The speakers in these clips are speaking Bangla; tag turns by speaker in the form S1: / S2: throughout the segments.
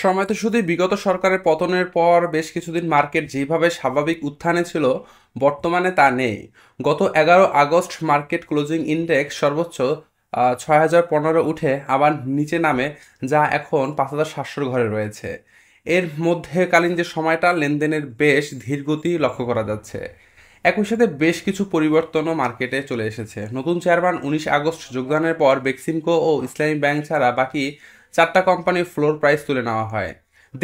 S1: সময়তে শুধু বিগত সরকারের পতনের পর বেশ কিছুদিন মার্কেট যেভাবে স্বাভাবিক উত্থানে ছিল বর্তমানে তা নেই গত এগারো আগস্ট মার্কেট ক্লোজিং ইন্ডেক্স সর্বোচ্চ ছয় হাজার পনেরো উঠে আবার নিচে নামে যা এখন পাঁচ হাজার সাতশোর ঘরে রয়েছে এর মধ্যেকালীন যে সময়টা লেনদেনের বেশ ধীরগতি লক্ষ্য করা যাচ্ছে একই সাথে বেশ কিছু পরিবর্তনও মার্কেটে চলে এসেছে নতুন চেয়ারম্যান উনিশ আগস্ট যোগদানের পর বেক্সিমকো ও ইসলামী ব্যাংক ছাড়া বাকি চারটা কোম্পানির ফ্লোর প্রাইস তুলে নেওয়া হয়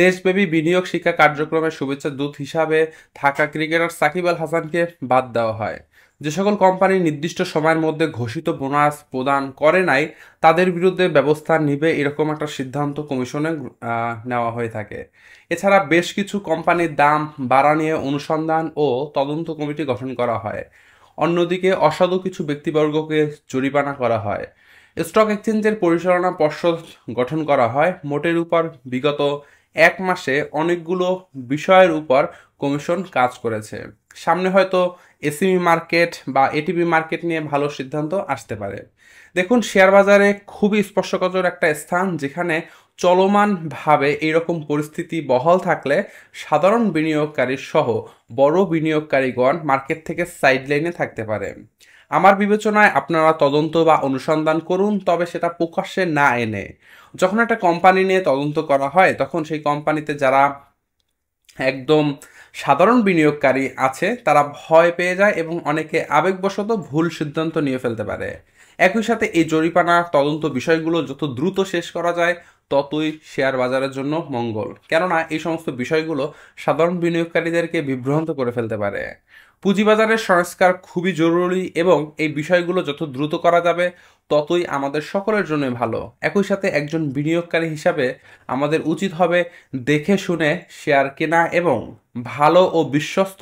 S1: দেশব্যাপী বিনিয়োগ শিক্ষা কার্যক্রমের শুভেচ্ছা দূত হিসাবে থাকা ক্রিকেটার সাকিব আল হাসানকে বাদ দেওয়া হয় যে সকল কোম্পানি নির্দিষ্ট সময়ের মধ্যে ঘোষিত বোনাস প্রদান করে নাই তাদের বিরুদ্ধে ব্যবস্থা নিবে এরকম একটা সিদ্ধান্ত কমিশনে নেওয়া হয়ে থাকে এছাড়া বেশ কিছু কোম্পানির দাম বাড়া নিয়ে অনুসন্ধান ও তদন্ত কমিটি গঠন করা হয় অন্যদিকে অসাধু কিছু ব্যক্তিবর্গকে জরিমানা করা হয় স্টক এক্সচেঞ্জের পরিচালনা পর্ষদ গঠন করা হয় মোটের উপর বিগত এক মাসে অনেকগুলো বিষয়ের উপর কমিশন কাজ করেছে সামনে হয়তো এসিবি মার্কেট বা এটিপি মার্কেট নিয়ে ভালো সিদ্ধান্ত আসতে পারে দেখুন শেয়ার বাজারে খুবই স্পর্শকজর একটা স্থান যেখানে চলমানভাবে এরকম পরিস্থিতি বহাল থাকলে সাধারণ বিনিয়োগকারী সহ বড় বিনিয়োগকারীগণ মার্কেট থেকে সাইডলাইনে থাকতে পারে আমার বিবেচনায় আপনারা তদন্ত বা অনুসন্ধান করুন তবে সেটা প্রকাশ্যে না এনে যখন একটা কোম্পানি নিয়ে তদন্ত করা হয় তখন সেই কোম্পানিতে যারা একদম সাধারণ বিনিয়োগকারী আছে তারা ভয় পেয়ে যায় এবং অনেকে আবেগবশত ভুল সিদ্ধান্ত নিয়ে ফেলতে পারে একই সাথে এই জরিপানা তদন্ত বিষয়গুলো যত দ্রুত শেষ করা যায় ততই শেয়ার বাজারের জন্য মঙ্গল কেননা এই সমস্ত বিষয়গুলো সাধারণ বিনিয়োগকারীদেরকে বিভ্রান্ত করে ফেলতে পারে পুঁজিবাজারের সংস্কার খুবই জরুরি এবং এই বিষয়গুলো যত দ্রুত করা যাবে ততই আমাদের সকলের জন্য ভালো একই সাথে একজন বিনিয়োগকারী হিসাবে আমাদের উচিত হবে দেখে শুনে শেয়ার কেনা এবং ভালো ও বিশ্বস্ত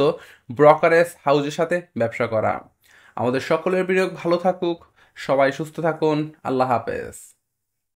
S1: ব্রোকারেজ হাউজের সাথে ব্যবসা করা আমাদের সকলের বিনিয়োগ ভালো থাকুক সবাই সুস্থ থাকুন আল্লাহ হাফেজ